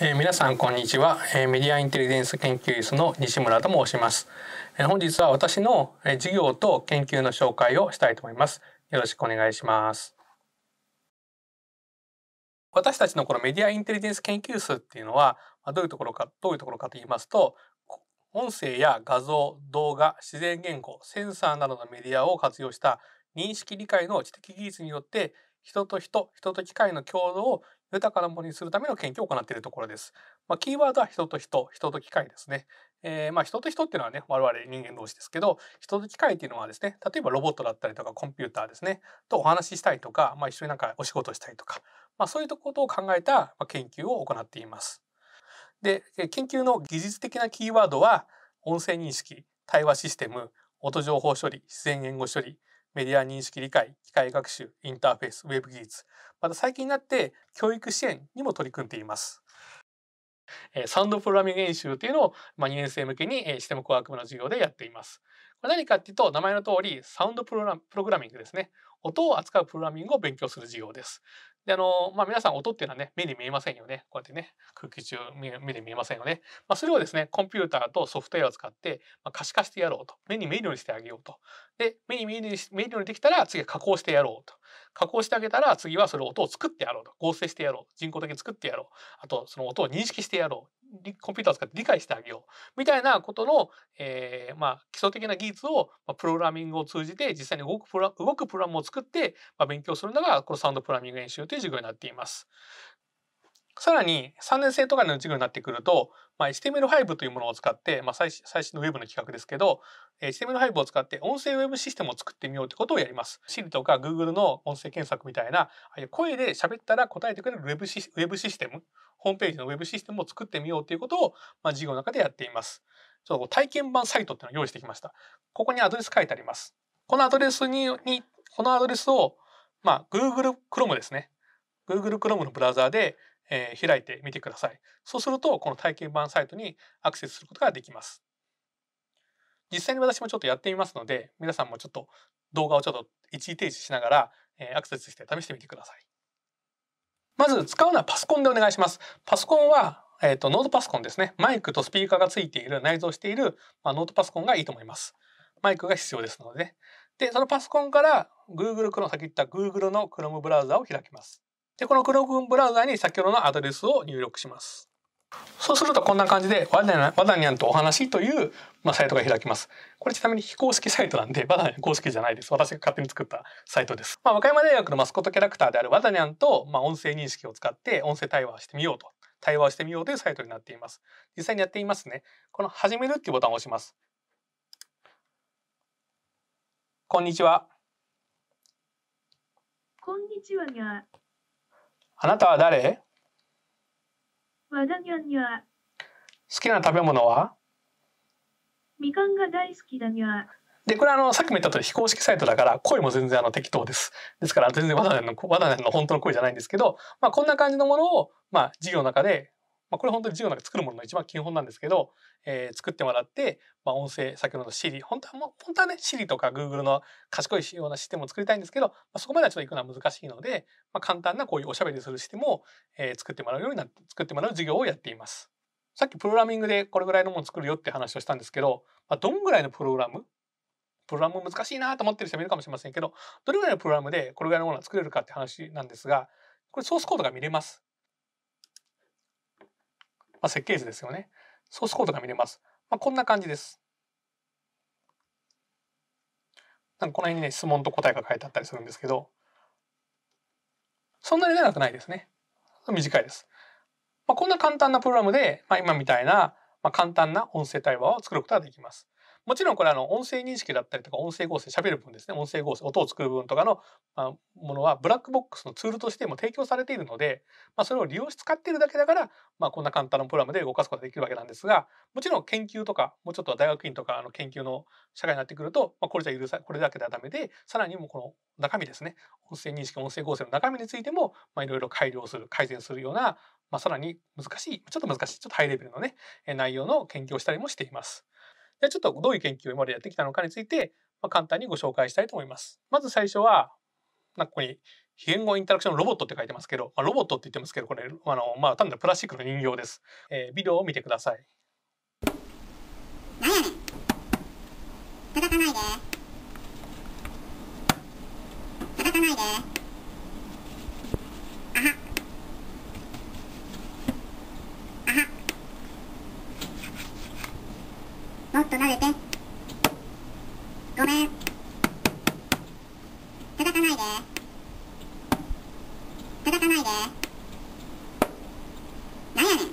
えー、皆さんこんにちは、えー、メディアインテリジェンス研究室の西村と申します、えー、本日は私の、えー、授業と研究の紹介をしたいと思いますよろしくお願いします私たちのこのメディアインテリジェンス研究室っていうのは、まあ、どういうところかどういうところかと言いますと音声や画像動画自然言語センサーなどのメディアを活用した認識理解の知的技術によって人と人人と機械の共同を豊かなものにするための研究を行っているところです。まあ、キーワードは人と人、人と機械ですね。えー、まあ人と人っていうのはね、我々人間同士ですけど、人と機械っていうのはですね、例えばロボットだったりとかコンピューターですね、とお話ししたいとか、まあ、一緒になんかお仕事したいとか、まあ、そういうことを考えた研究を行っています。で、研究の技術的なキーワードは、音声認識、対話システム、音情報処理、自然言語処理、メディア認識理解、機械学習、インターフェース、ウェブ技術、また最近になって教育支援にも取り組んでいます。サウンドプログラミング演習というのを、ま2年生向けにシステム工学部の授業でやっています。これ何かっていうと名前の通りサウンドプログラミングですね音を扱うプログラミングを勉強する授業です。であのまあ、皆さん音っていうのはね目に見えませんよねこうやってね空気中目で見えませんよね、まあ、それをですねコンピューターとソフトウェアを使って、まあ、可視化してやろうと目に見えるようにしてあげようとで目に見えるようにできたら次は加工してやろうと加工してあげたら次はその音を作ってやろうと合成してやろう人工的に作ってやろうあとその音を認識してやろうコンピューターを使って理解してあげようみたいなことの、えーまあ、基礎的な技術を、まあ、プログラミングを通じて実際に動くプロ動くプグラムを作って、まあ、勉強するのがこのサウンドプログラミング演習という授業になっています。さらに3年生とかの授業になってくると、まあ、HTML5 というものを使って、まあ、最新の Web の企画ですけど HTML5 を使って音声 Web システムを作ってみようということをやります。Siri とか Google の音声検索みたいな声で喋ったら答えてくれる Web シウェブシステムホームページの Web システムを作ってみようということを、まあ、授業の中でやっています。ちょっと体験版サイトっていうのを用意してきました。ここにアドレス書いてあります。このアドレスににこのアドレスを、まあ、Google Chrome ですね。Google Chrome のブラウザーでえー、開いてみてください。そうすると、この体験版サイトにアクセスすることができます。実際に私もちょっとやってみますので、皆さんもちょっと動画をちょっと一時停止しながら、えー、アクセスして試してみてください。まず使うのはパソコンでお願いします。パソコンは、えっ、ー、と、ノートパソコンですね。マイクとスピーカーが付いている、内蔵している、まあ、ノートパソコンがいいと思います。マイクが必要ですので、ね、で、そのパソコンから Google Chrome、先言った Google の Chrome ブラウザを開きます。で、この Chrome ブラウザに先ほどのアドレスを入力します。そうするとこんな感じでわだにゃんとお話という、まあ、サイトが開きます。これちなみに非公式サイトなんで、わだにゃん公式じゃないです。私が勝手に作ったサイトです。まあ、和歌山大学のマスコットキャラクターであるわだにゃんと、まあ、音声認識を使って音声対話してみようと。対話してみようというサイトになっています。実際にやってみますね。この始めるっていうボタンを押します。こんにちは。こんにちはにゃ。あなたは誰好きな食べ物はみかんが大好きだにゃ。で、これはあの、さっきも言った通り非公式サイトだから、声も全然あの適当です。ですから、全然わダネンの、わダネンの本当の声じゃないんですけど、まあ、こんな感じのものを、まあ、授業の中でまあ、これ本当に授業なんか作るものの一番基本なんですけど、えー、作ってもらって、まあ、音声先ほどの Siri 本当は本当はね Siri とか Google の賢いようなシステムを作りたいんですけど、まあ、そこまではちょっと行くのは難しいので、まあ、簡単なこういうおしゃべりするシステムを、えー、作ってもらうようになって作ってもらう授業をやっています。さっきプログラミングでこれぐらいのもの作るよって話をしたんですけど、まあ、どんぐらいのプログラムプログラム難しいなと思ってる人もいるかもしれませんけどどれぐらいのプログラムでこれぐらいのものが作れるかって話なんですがこれソースコードが見れます。まあ、設計図ですよね。ソースコードが見れます。まあ、こんな感じです。なんかこの辺にね、質問と答えが書いてあったりするんですけど、そんなに長くないですね。短いです。まあ、こんな簡単なプログラムで、まあ、今みたいな、まあ、簡単な音声対話を作ることができます。もちろんこれあの音声認識だったりとか音声合成喋る分ですね音声合成音を作る分とかのものはブラックボックスのツールとしても提供されているので、まあ、それを利用して使っているだけだから、まあ、こんな簡単なプログラムで動かすことができるわけなんですがもちろん研究とかもうちょっと大学院とかの研究の社会になってくると、まあ、これじゃ許さこれだけではダメでさらにもうこの中身ですね音声認識音声合成の中身についてもいろいろ改良する改善するような、まあ、さらに難しいちょっと難しいちょっとハイレベルのね内容の研究をしたりもしています。じゃあちょっとどういう研究を今までやってきたのかについて、まあ、簡単にご紹介したいと思います。まず最初は、なんかここに非言語インタラクションロボットって書いてますけど、まあ、ロボットって言ってますけど、これ、あの、まあ、単なるプラスチックの人形です。えー、ビデオを見てください。なやねん。叩かないで。叩かないで。っと撫でて。ごめん。叩かないで。叩かないで。なんやねん。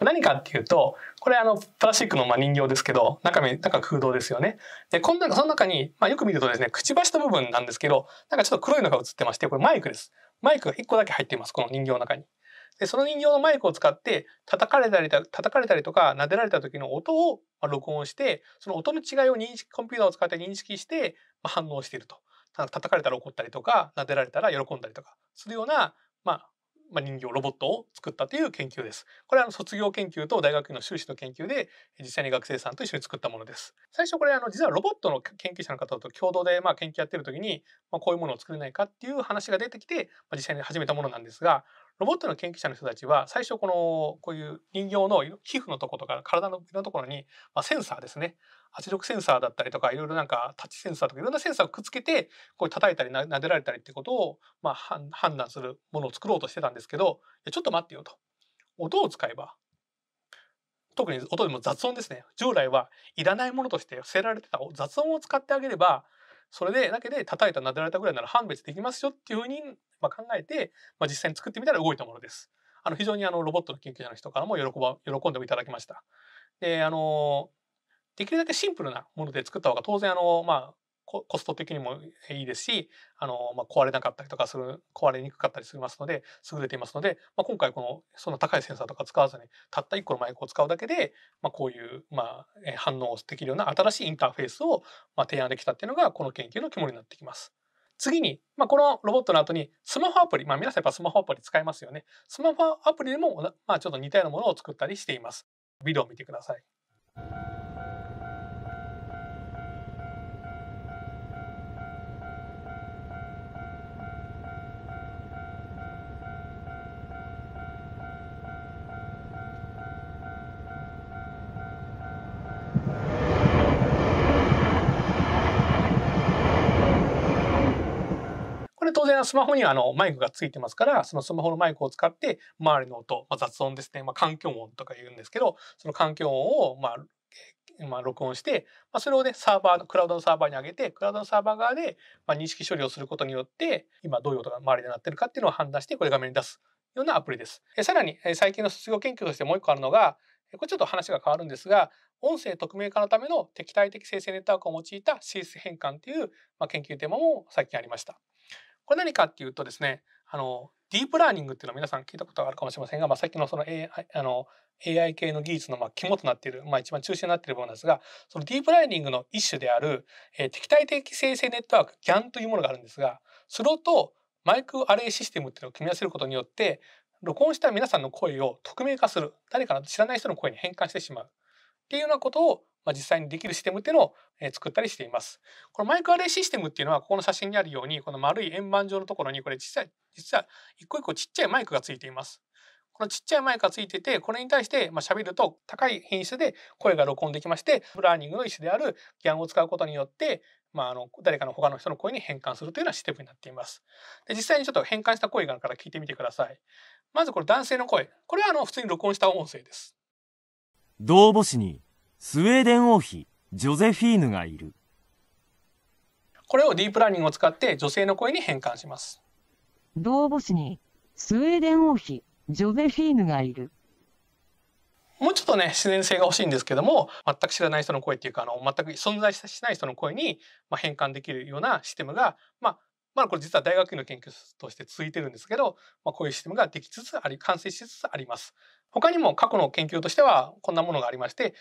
何かっていうと、これあの、プラスチックのまあ人形ですけど、中身、なんか空洞ですよね。で、この中、その中に、まあよく見るとですね、くちばしの部分なんですけど、なんかちょっと黒いのが映ってまして、これマイクです。マイクが1個だけ入っています、この人形の中に。でその人形のマイクを使って叩かれたり叩かれたりとか撫でられた時の音を録音してその音の違いを認識コンピューターを使って認識して反応していると叩かれたら怒ったりとか撫でられたら喜んだりとかするような、まあ、まあ、人形ロボットを作ったという研究です。これは卒業研究と大学の修士の研究で実際に学生さんと一緒に作ったものです。最初これあの実はロボットの研究者の方と共同でまあ研究やってる時に、まあ、こういうものを作れないかっていう話が出てきて、まあ、実際に始めたものなんですがロボットの研究者の人たちは最初このこういう人形の皮膚のとことか体のいろんなところに、まあ、センサーですね圧力センサーだったりとかいろいろなんかタッチセンサーとかいろんなセンサーをくっつけてこう叩いたりなでられたりってことを、まあ、判断するものを作ろうとしてたんですけどちょっと待ってよと音を使えば特に音でも雑音ですね従来はいらないものとして捨てられてた雑音を使ってあげればそれでだけで叩いたなでられたぐらいなら判別できますよっていうふうにまあ、考えて、まあ、実際に作ってみたら動いたものです。あの非常にあのロボットの研究者の人からも喜ば喜んでいただきました。であのできるだけシンプルなもので作った方が当然あの、まあ、コスト的にもいいですしあの、まあ、壊れなかったりとかする壊れにくかったりしますので優れていますので、まあ、今回このそんな高いセンサーとか使わずにたった1個のマイクを使うだけで、まあ、こういう、まあ、反応できるような新しいインターフェースを、まあ、提案できたっていうのがこの研究の肝になってきます。次に、まあ、このロボットの後にスマホアプリ、まあ、皆さんやっぱスマホアプリ使いますよね。スマホアプリでも、まあ、ちょっと似たようなものを作ったりしています。ビデオを見てください。当然スマホにはあのマイクがついてますからそのスマホのマイクを使って周りの音、まあ、雑音ですね、まあ、環境音とか言うんですけどその環境音をまあまあ、録音して、まあ、それをねサーバーのクラウドのサーバーに上げてクラウドのサーバー側で、まあ、認識処理をすることによって今どういう音が周りで鳴ってるかっていうのを判断してこれ画面に出すようなアプリです。えさらに、え最近の卒業研究としてもう一個あるのがこれちょっと話が変わるんですが音声匿名化のための敵対的生成ネットワークを用いた性質変換っていう、ま研究テーマも最近ありました。これ何かっていうとですねあのディープラーニングっていうのは皆さん聞いたことがあるかもしれませんが、まあ、さっきのその AI, あの AI 系の技術のまあ肝となっている、まあ、一番中心になっているものですがそのディープラーニングの一種である、えー、敵対的生成ネットワーク GAN というものがあるんですがそれとマイクアレイシステムっていうのを組み合わせることによって録音した皆さんの声を匿名化する誰かの知らない人の声に変換してしまうっていうようなことをまあ、実際にできるシステムっていうのを、え作ったりしています。このマイクアレイシステムっていうのはここの写真にあるようにこの丸い円盤状のところにこれ実際、実は一個一個ちっちゃいマイクがついています。このちっちゃいマイクがついてて、これに対してま喋ると高い品質で声が録音できまして、ブラーニングの一種であるギャンを使うことによって、まあ、あの誰かの他の人の声に変換するというようなシステムになっています。で実際にちょっと変換した声があるから聞いてみてください。まずこれ男性の声。これはあの普通に録音した音声です。同母子にスウェーデン王妃ジョゼフィーヌがいるこれをディープラーニングを使って女性の声に変換します動母詞にスウェーデン王妃ジョゼフィーヌがいるもうちょっとね自然性が欲しいんですけども全く知らない人の声っていうかあの全く存在しない人の声に、まあ、変換できるようなシステムが、まあ、まあこれ実は大学院の研究として続いてるんですけど、まあ、こういうシステムができつつあり完成しつつあります。他にも過去の研究としてはこんなものがありまして、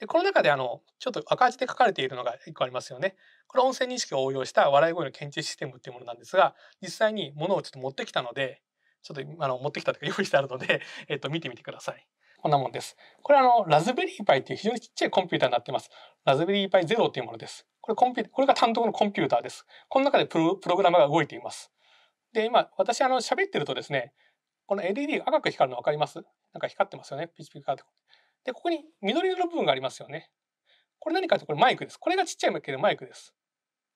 でこの中であのちょっと赤字で書かれているのが1個ありますよね。これ音声認識を応用した笑い声の検知システムっていうものなんですが実際に物をちょっと持ってきたのでちょっとあの持ってきたというか用意してあるので、えっと、見てみてください。こんなもんです。これあのラズベリーパイっていう非常にちっちゃいコンピューターになってます。ラズベリーパイゼロっていうものです。これコンピューこれが単独のコンピューターです。この中でプロプログラムが動いています。で今私あの喋ってるとですねこの LED が赤く光るの分かりますなんか光ってますよねピチピチ光って。で、ここに緑色の部分がありますよね。これ何かとこれマイクです。これがちっちゃいけどマイクです。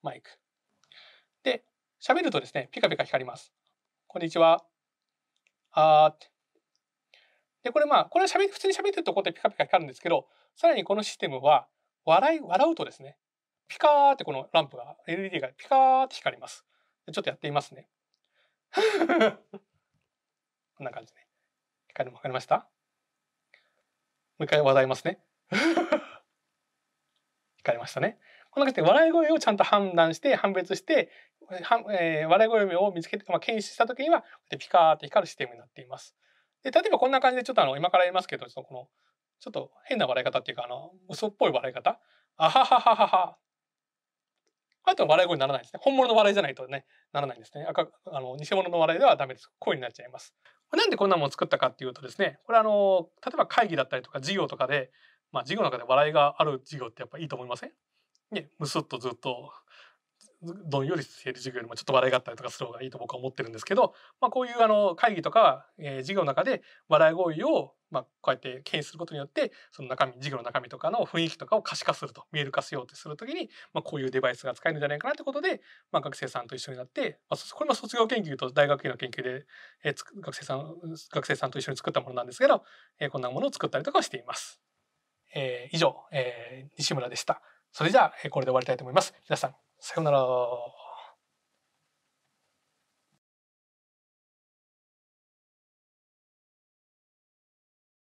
マイク。で、喋るとですね、ピカピカ光ります。こんにちは。あーって。で、これまあ、これは喋普通に喋ってるとこでピカピカ光るんですけど、さらにこのシステムは、笑い、笑うとですね、ピカーってこのランプが、LED がピカーって光ります。ちょっとやってみますね。こんな感じで、ね。光るの分かりましたもう一回笑いますね。かえましたね。この中で笑い声をちゃんと判断して判別して、えー、笑い声を見つけて、まあ、検出した時にはピカーって光るシステムになっています。で例えばこんな感じでちょっとあの今からやりますけどちょっとこのちょっと変な笑い方っていうかあの嘘っぽい笑い方あはははははあとは笑い声にならないですね。本物の笑いじゃないとね、ならないんですね。赤あの偽物の笑いではダメです。声になっちゃいます。なんでこんなもん作ったかっていうとですねこれあの例えば会議だったりとか授業とかで、まあ、授業の中で笑いがある授業ってやっぱいいと思いませんねむすっとずっとどんよりしている授業よりもちょっと笑いがあったりとかする方がいいと僕は思ってるんですけど、まあ、こういうあの会議とか、えー、授業の中で笑い合意をまあこうやって検出することによってその中身授業の中身とかの雰囲気とかを可視化すると見える化しようとするときに、まあ、こういうデバイスが使えるんじゃないかなってことで、まあ、学生さんと一緒になって、まあ、これも卒業研究と大学院の研究で、えー、学生さん学生さんと一緒に作ったものなんですけど、えー、こんなものを作ったりとかしています。えー、以上、えー、西村でした。それじゃあ、えー、これで終わりたいと思います。皆さん 새나라